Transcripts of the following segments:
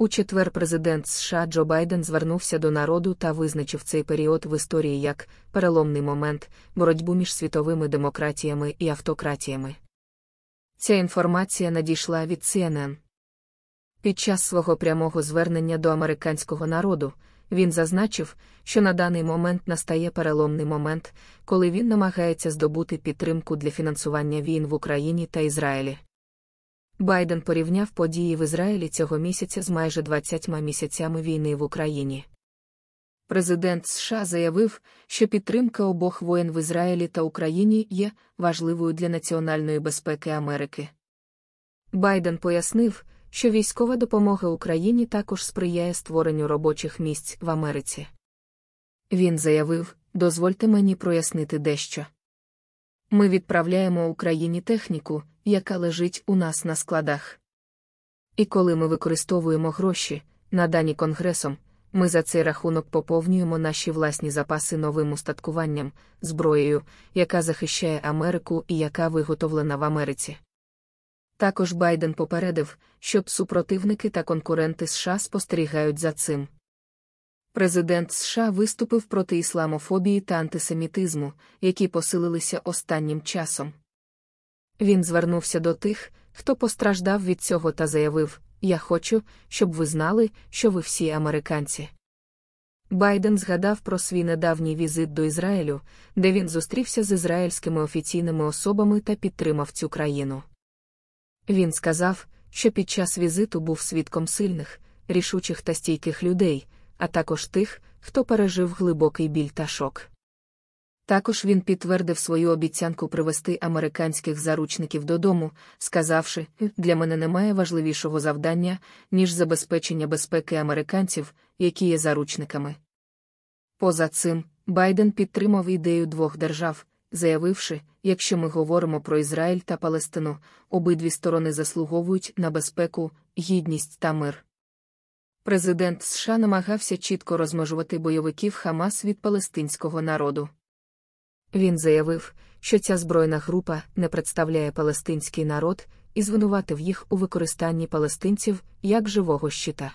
У четвер президент США Джо Байден звернувся до народу та визначив цей період в історії як переломний момент боротьбу між світовими демократіями і автократіями. Ця інформація надійшла від CNN. Під час свого прямого звернення до американського народу він зазначив, що на даний момент настає переломний момент, коли він намагається здобути підтримку для фінансування війн в Україні та Ізраїлі. Байден порівняв події в Ізраїлі цього місяця з майже 20 місяцями війни в Україні. Президент США заявив, що підтримка обох воєн в Ізраїлі та Україні є важливою для національної безпеки Америки. Байден пояснив, що військова допомога Україні також сприяє створенню робочих місць в Америці. Він заявив: дозвольте мені прояснити дещо. Ми відправляємо Україні техніку, яка лежить у нас на складах. І коли ми використовуємо гроші, надані Конгресом, ми за цей рахунок поповнюємо наші власні запаси новим устаткуванням, зброєю, яка захищає Америку і яка виготовлена в Америці. Також Байден попередив, щоб супротивники та конкуренти США спостерігають за цим. Президент США виступив проти ісламофобії та антисемітизму, які посилилися останнім часом. Він звернувся до тих, хто постраждав від цього та заявив: Я хочу, щоб ви знали, що ви всі американці. Байден згадав про свій недавній візит до Ізраїлю, де він зустрівся з ізраїльськими офіційними особами та підтримав цю країну. Він сказав, що під час візиту був свідком сильних, рішучих та стійких людей, а також тих, хто пережив глибокий біль та шок. Також він підтвердив свою обіцянку привезти американських заручників додому, сказавши, для мене немає важливішого завдання, ніж забезпечення безпеки американців, які є заручниками. Поза цим, Байден підтримав ідею двох держав, заявивши, якщо ми говоримо про Ізраїль та Палестину, обидві сторони заслуговують на безпеку, гідність та мир. Президент США намагався чітко розмежувати бойовиків Хамас від палестинського народу. Він заявив, що ця збройна група не представляє палестинський народ і звинуватив їх у використанні палестинців як живого щита.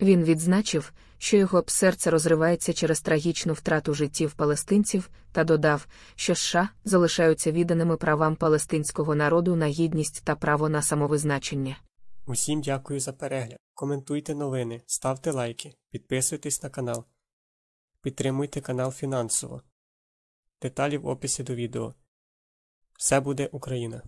Він відзначив, що його серце розривається через трагічну втрату життів палестинців, та додав, що США залишаються відданими правам палестинського народу на гідність та право на самовизначення. Усім дякую за перегляд. Коментуйте новини, ставте лайки, підписуйтесь на канал, підтримуйте канал фінансово. Деталі в описі до відео. Все буде Україна!